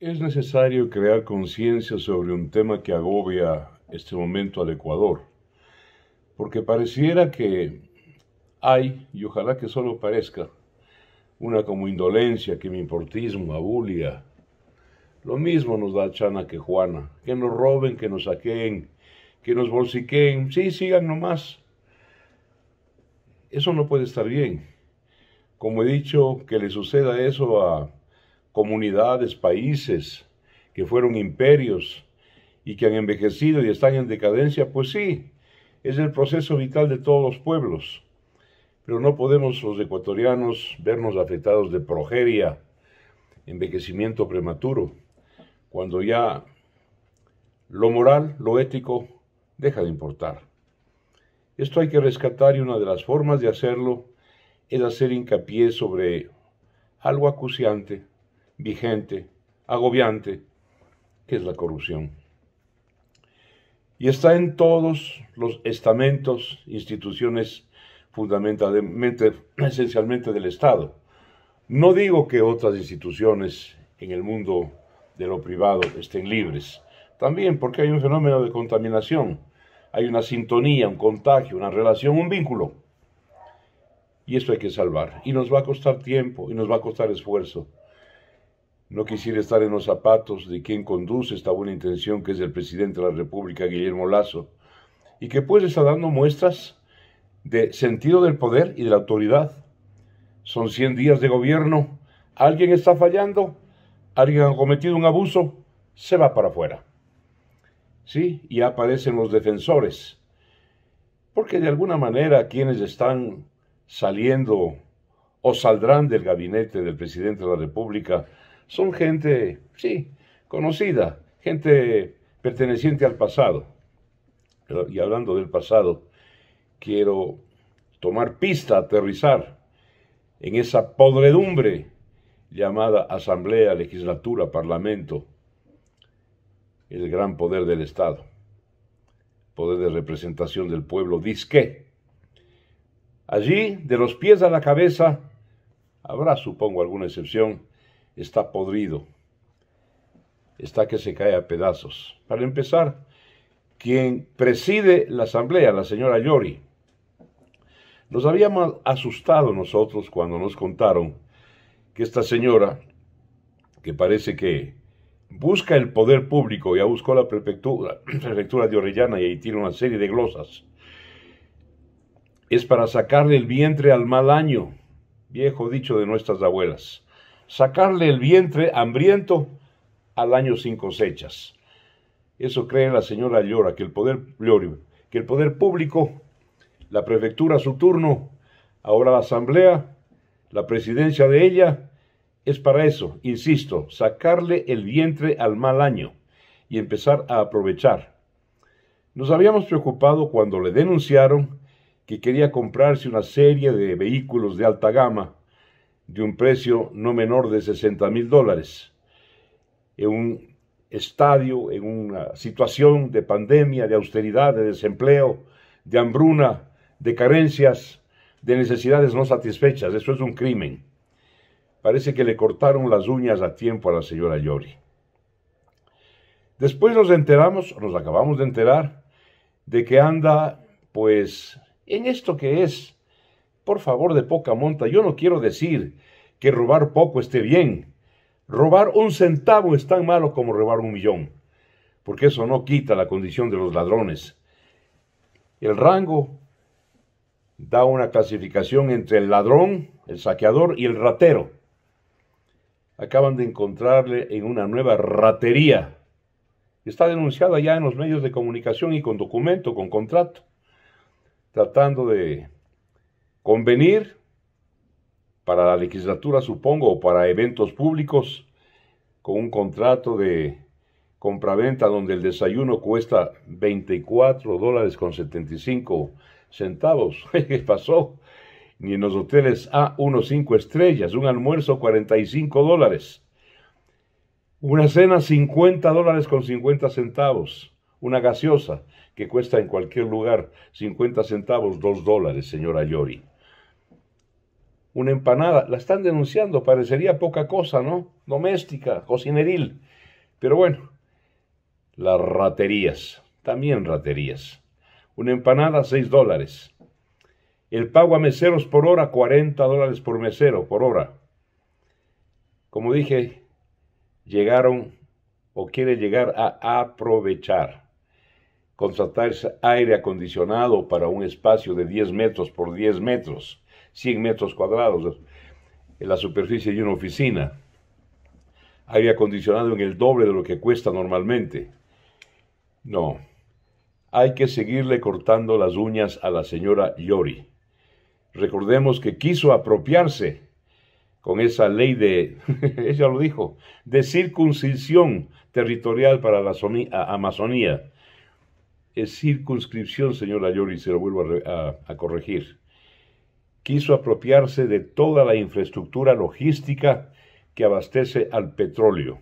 Es necesario crear conciencia sobre un tema que agobia este momento al Ecuador, porque pareciera que hay, y ojalá que solo parezca, una como indolencia que mi importismo abulia. Lo mismo nos da Chana que Juana, que nos roben, que nos saqueen, que nos bolsiqueen, sí, sigan nomás. Eso no puede estar bien. Como he dicho, que le suceda eso a comunidades, países que fueron imperios y que han envejecido y están en decadencia, pues sí, es el proceso vital de todos los pueblos. Pero no podemos los ecuatorianos vernos afectados de progeria, envejecimiento prematuro, cuando ya lo moral, lo ético, deja de importar. Esto hay que rescatar y una de las formas de hacerlo es hacer hincapié sobre algo acuciante, vigente, agobiante, que es la corrupción. Y está en todos los estamentos, instituciones fundamentalmente, esencialmente del Estado. No digo que otras instituciones en el mundo de lo privado estén libres. También porque hay un fenómeno de contaminación, hay una sintonía, un contagio, una relación, un vínculo. Y esto hay que salvar. Y nos va a costar tiempo, y nos va a costar esfuerzo. No quisiera estar en los zapatos de quien conduce esta buena intención que es el presidente de la República, Guillermo Lazo, y que pues está dando muestras de sentido del poder y de la autoridad. Son 100 días de gobierno, alguien está fallando, alguien ha cometido un abuso, se va para afuera. Sí, y aparecen los defensores, porque de alguna manera quienes están saliendo o saldrán del gabinete del presidente de la República son gente, sí, conocida, gente perteneciente al pasado. Y hablando del pasado, quiero tomar pista, aterrizar en esa podredumbre llamada Asamblea, Legislatura, Parlamento, el gran poder del Estado, poder de representación del pueblo, disque. Allí, de los pies a la cabeza, habrá, supongo, alguna excepción, está podrido, está que se cae a pedazos. Para empezar, quien preside la asamblea, la señora Yori, nos habíamos asustado nosotros cuando nos contaron que esta señora, que parece que busca el poder público, ya buscó la prefectura, prefectura de Orellana y ahí tiene una serie de glosas, es para sacarle el vientre al mal año, viejo dicho de nuestras abuelas sacarle el vientre hambriento al año sin cosechas. Eso cree la señora Llora, que el poder, que el poder público, la prefectura a su turno, ahora la asamblea, la presidencia de ella, es para eso, insisto, sacarle el vientre al mal año y empezar a aprovechar. Nos habíamos preocupado cuando le denunciaron que quería comprarse una serie de vehículos de alta gama de un precio no menor de 60 mil dólares. En un estadio, en una situación de pandemia, de austeridad, de desempleo, de hambruna, de carencias, de necesidades no satisfechas. Eso es un crimen. Parece que le cortaron las uñas a tiempo a la señora Yori. Después nos enteramos, nos acabamos de enterar, de que anda, pues, en esto que es por favor, de poca monta. Yo no quiero decir que robar poco esté bien. Robar un centavo es tan malo como robar un millón, porque eso no quita la condición de los ladrones. El rango da una clasificación entre el ladrón, el saqueador y el ratero. Acaban de encontrarle en una nueva ratería. Está denunciada ya en los medios de comunicación y con documento, con contrato, tratando de convenir para la legislatura, supongo, o para eventos públicos, con un contrato de compraventa donde el desayuno cuesta 24 dólares con 75 centavos. ¿Qué pasó? Ni en los hoteles a 15 estrellas, un almuerzo 45 dólares. Una cena 50 dólares con 50 centavos. Una gaseosa que cuesta en cualquier lugar 50 centavos, 2 dólares, señora Yori una empanada. La están denunciando, parecería poca cosa, ¿no? Doméstica, cocineril. Pero bueno, las raterías, también raterías. Una empanada, 6 dólares. El pago a meseros por hora, 40 dólares por mesero, por hora. Como dije, llegaron o quiere llegar a aprovechar. Contratar aire acondicionado para un espacio de 10 metros por 10 metros 100 metros cuadrados, en la superficie de una oficina, aire acondicionado en el doble de lo que cuesta normalmente. No, hay que seguirle cortando las uñas a la señora Yori. Recordemos que quiso apropiarse con esa ley de, ella lo dijo, de circuncisión territorial para la Amazonía. Es circunscripción, señora Yori, se lo vuelvo a corregir quiso apropiarse de toda la infraestructura logística que abastece al petróleo.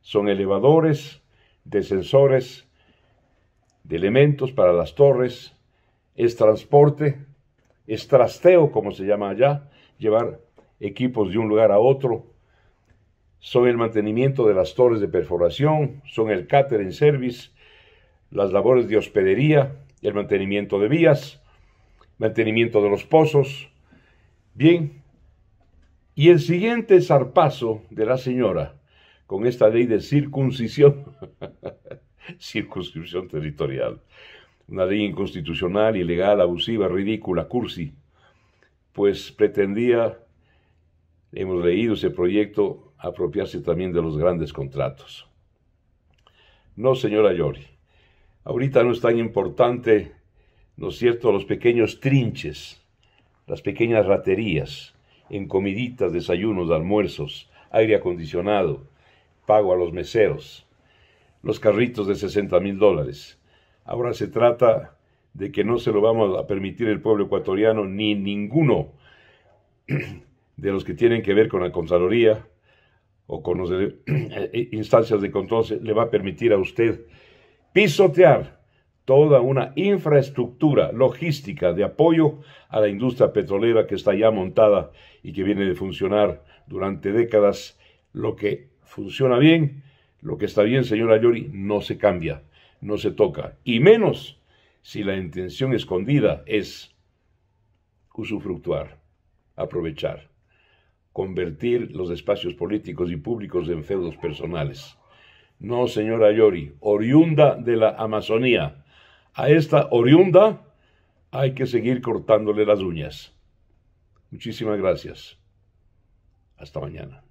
Son elevadores, descensores de elementos para las torres, es transporte, es trasteo, como se llama allá, llevar equipos de un lugar a otro, son el mantenimiento de las torres de perforación, son el en service, las labores de hospedería, el mantenimiento de vías, mantenimiento de los pozos. Bien, y el siguiente zarpazo de la señora con esta ley de circuncisión, circunscripción territorial, una ley inconstitucional, ilegal, abusiva, ridícula, cursi, pues pretendía, hemos leído ese proyecto, apropiarse también de los grandes contratos. No, señora Yori, ahorita no es tan importante ¿no es cierto?, los pequeños trinches, las pequeñas raterías, en comiditas, desayunos, almuerzos, aire acondicionado, pago a los meseros, los carritos de 60 mil dólares. Ahora se trata de que no se lo vamos a permitir el pueblo ecuatoriano ni ninguno de los que tienen que ver con la Contraloría o con las eh, instancias de control le va a permitir a usted pisotear toda una infraestructura logística de apoyo a la industria petrolera que está ya montada y que viene de funcionar durante décadas. Lo que funciona bien, lo que está bien, señora yori no se cambia, no se toca. Y menos si la intención escondida es usufructuar, aprovechar, convertir los espacios políticos y públicos en feudos personales. No, señora yori oriunda de la Amazonía a esta oriunda hay que seguir cortándole las uñas. Muchísimas gracias. Hasta mañana.